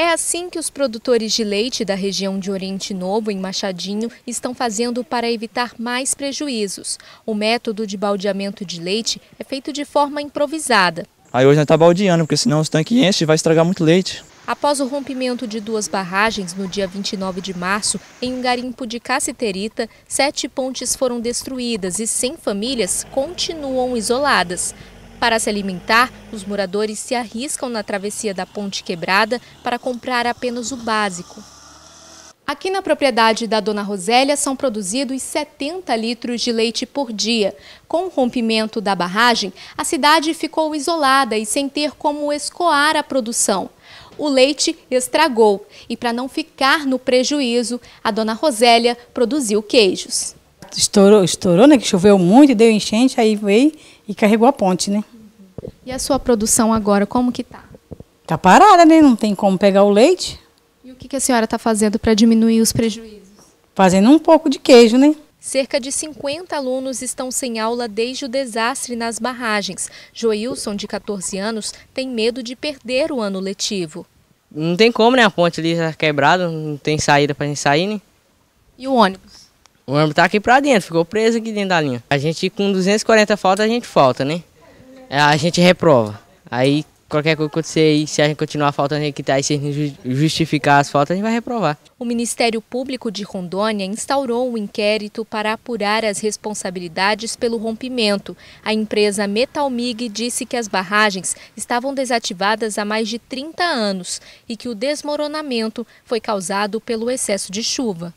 É assim que os produtores de leite da região de Oriente Novo, em Machadinho, estão fazendo para evitar mais prejuízos. O método de baldeamento de leite é feito de forma improvisada. Aí hoje a gente está baldeando, porque senão os tanques enchem e vai estragar muito leite. Após o rompimento de duas barragens no dia 29 de março, em um garimpo de Caciterita, sete pontes foram destruídas e 100 famílias continuam isoladas. Para se alimentar, os moradores se arriscam na travessia da Ponte Quebrada para comprar apenas o básico. Aqui na propriedade da Dona Rosélia são produzidos 70 litros de leite por dia. Com o rompimento da barragem, a cidade ficou isolada e sem ter como escoar a produção. O leite estragou e, para não ficar no prejuízo, a Dona Rosélia produziu queijos. Estourou, estourou né? Que choveu muito, deu enchente, aí veio e carregou a ponte, né? E a sua produção agora, como que tá? Tá parada, né? Não tem como pegar o leite. E o que, que a senhora está fazendo para diminuir os prejuízos? Fazendo um pouco de queijo, né? Cerca de 50 alunos estão sem aula desde o desastre nas barragens. Joilson, de 14 anos, tem medo de perder o ano letivo. Não tem como, né? A ponte ali está quebrada, não tem saída para a gente sair, né? E o ônibus? O ônibus tá aqui pra dentro, ficou preso aqui dentro da linha. A gente com 240 faltas a gente falta, né? É, a gente reprova. Aí qualquer coisa acontecer aí, se a gente continuar faltando aqui, tá, e se a gente justificar as faltas, a gente vai reprovar. O Ministério Público de Rondônia instaurou um inquérito para apurar as responsabilidades pelo rompimento. A empresa Metalmig disse que as barragens estavam desativadas há mais de 30 anos e que o desmoronamento foi causado pelo excesso de chuva.